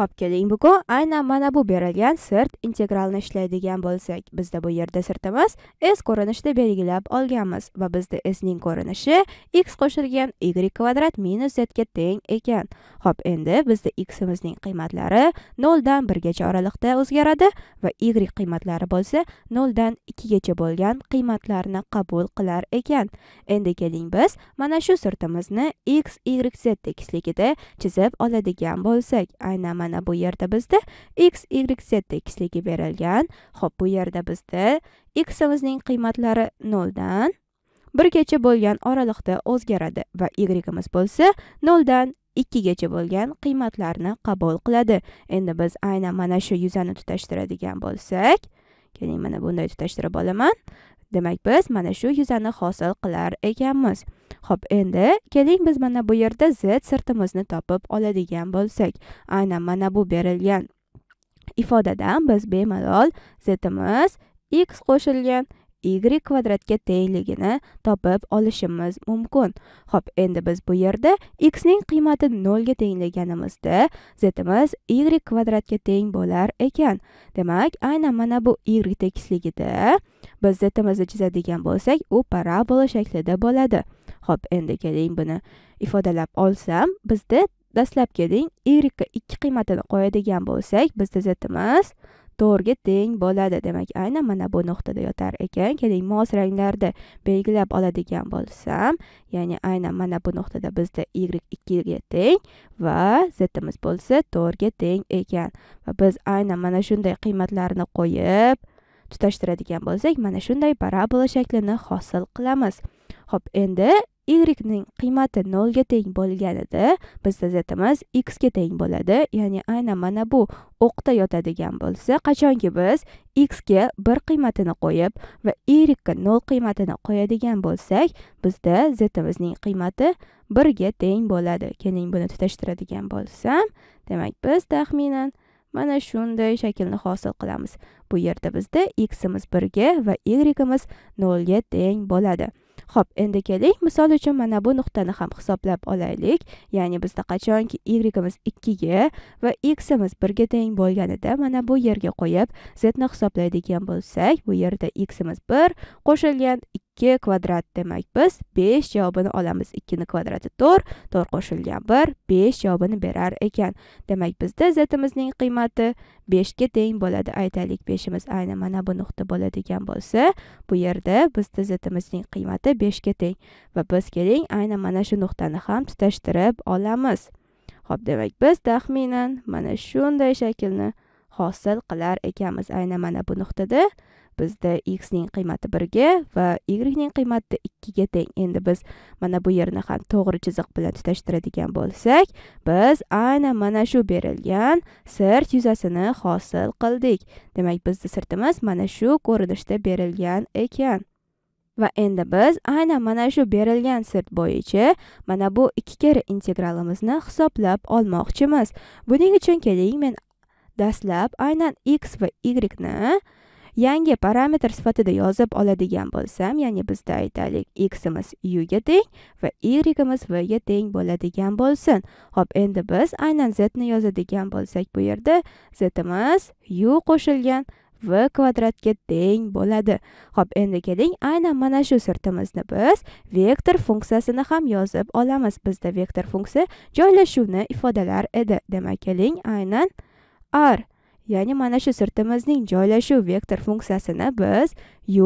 ho'p keling bugun aynan mana bu berilgan sirt integralni ishlaydigan bo'lsak bizda bu yerda sirtimiz s ko'rinishida belgilab olganmiz va bizda s ning ko'rinishi x qo'shilgan y kvadrat minus z ga teng ekan ho'p endi bizda x imizning qiymatlari 0 dan 1 gacha oraliqda o'zgaradi va y qiymatlari bo'lsa 0 dan 2 gacha bo'lgan qiymatlarni qabul qilar ekan endi keling biz mana shu sirtimizni x y z tekisligida chizib oladigan bo'lsak aynan mana mana bu yerda bizda x y z tekisligi berilgan ho'p bu yerda bizda x imizning qiymatlari 0 dan 1 gacha bo'lgan oraliqda o'zgaradi va y imiz bo'lsa 0 dan 2 gacha bo'lgan qiymatlarni qabul qiladi endi biz aynan mana shu yuzani tutashtiradigan bo'lsak keling mana bunday tutashtirib olaman demak biz mana shu yuzani hosil qilar ekanmiz ho'p endi keling biz mana bu yerda z sirtimizni topib oladigan bo'lsak aynan mana bu berilgan ifodadan biz bemalol zimiz x qo'shilgan y kvadratga tengligini topib olishimiz mumkin. Xo'p, endi biz bu yerda x ning qiymati 0 ga tenglaganimizda z imiz y kvadratga teng bo'lar ekan. Demak, aynan mana bu y tekisligida bizda tamizda chizadigan bo'lsak u parabola shaklida bo'ladi ho'p endi keling buni ifodalab olsam bizda dastlab keling y ikki qiymatini qo'yadigan bo'lsak bizda zimiz to'rga teng bo'ladi demak aynan mana bu nuqtada yotar ekan keling mos ranglarda belgilab oladigan bo'lsam ya'ni aynan mana bu nuqtada bizda y ikkiga teng va zimiz bo'lsa to'rga teng ekan va biz aynan mana shunday qiymatlarni qo'yib tutashtiradigan bo'lsak mana shunday parabola shaklini hosil qilamiz ho'p endi y ning qiymati 0 ga teng bo'lganida bizda zimiz x ga teng bo'ladi ya'ni aynan mana bu o'qda yotadigan bo'lsa qachonki biz x ga 1 qiymatini qo'yib va y ga 0 qiymatini qo'yadigan bo'lsak bizda zimizning qiymati 1 ga teng bo'ladi keling buni tutashtiradigan bo'lsam demak biz taxminan mana shunday shaklni hosil qilamiz bu yerda bizda x imiz 1 ga va y imiz 0 ga teng bo'ladi Xo'p, endi keling, misol uchun mana bu nuqtani ham hisoblab olaylik. Ya'ni bizda qachonki y imiz 2 ga va x imiz 1 ga teng bo'lganida mana bu yerga qo'yib, z ni hisoblaydigan bo'lsak, bu yerda x imiz 1 qo'shilgan 2 kvadrat demak biz 5 javobini olamiz 2 ni kvadrati 4, 4 qo'shilgan 1 5 javobini berar ekan. Demak bizda zatimizning qiymati 5 ga teng bo'ladi. Aytaylik 5 imiz aynan mana bu nuqta bo'ladigan bo'lsa, bu yerda bizda zatimizning qiymati 5 ga teng va biz keling aynan mana shu nuqtani ham tutashtirib olamiz. Xo'p, demak biz taxminan mana shunday shaklni hosil qilar ekanmiz aynan mana bu nuqtada bizda x ning qiymati 1 ga va y ning qiymati 2 ga teng endi biz mana bu yerni ham to'g'ri chiziq bilan tutashtiradigan bo'lsak biz aynan mana shu berilgan sirt yuzasini hosil qildik demak bizni sirtimiz mana shu ko'rinishda berilgan ekan va endi biz aynan mana shu berilgan sirt bo'yicha mana bu ikki kere integralimizni hisoblab olmoqchimiz buning uchun keling men dastlab aynan x va y ni yangi parametr sifatida yozib oladigan bo'lsam, ya'ni bizda aytaylik x imiz u ga teng va y imiz v ga teng bo'ladigan bo'lsin. Xo'p, endi biz aynan z ni yozadigan bo'lsak, bu yerda z imiz u qo'shilgan v kvadratga teng bo'ladi. Xo'p, endi keling, aynan mana shu sirtimizni biz vektor funksiyasini ham yozib olamiz. Bizda vektor funksiya joylashuvni ifodalar edi. Demak, keling, aynan r ya'ni mana shu sirtimizning joylashuv vektor funksiyasini biz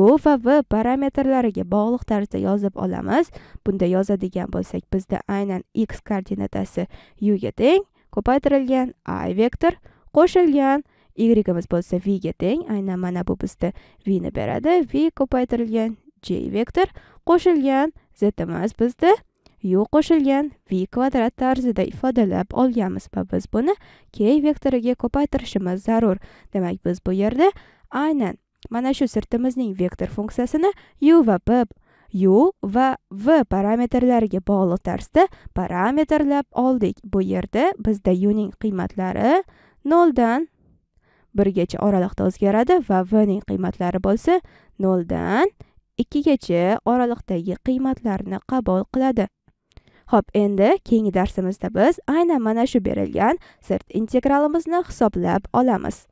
u va v parametrlariga bog'liq tarzda yozib olamiz bunda yozadigan bo'lsak bizda aynan x koordinatasi u ga teng ko'paytirilgan i vektor qo'shilgan yimiz bo'lsa v ga teng aynan mana bu bizda v ni beradi v ko'paytirilgan j vektor qo'shilgan z imiz bizda u qo'shilgan v kvadrat tarzida ifodalab olganmiz va biz buni k vektoriga ko'paytirishimiz zarur demak biz bu yerda aynan mana shu sirtimizning vektor funksiyasini u va p u va v parametrlariga bog'liq tarzda parametrlab oldik bu yerda bizda u ning qiymatlari 0 dan 1 gacha oraliqda o'zgaradi va v ning qiymatlari bo'lsa 0 dan 2 gacha oraliqdagi qiymatlarni qabul qiladi Xo'p, endi keyingi darsimizda biz aynan mana shu berilgan sirt integralimizni hisoblab olamiz.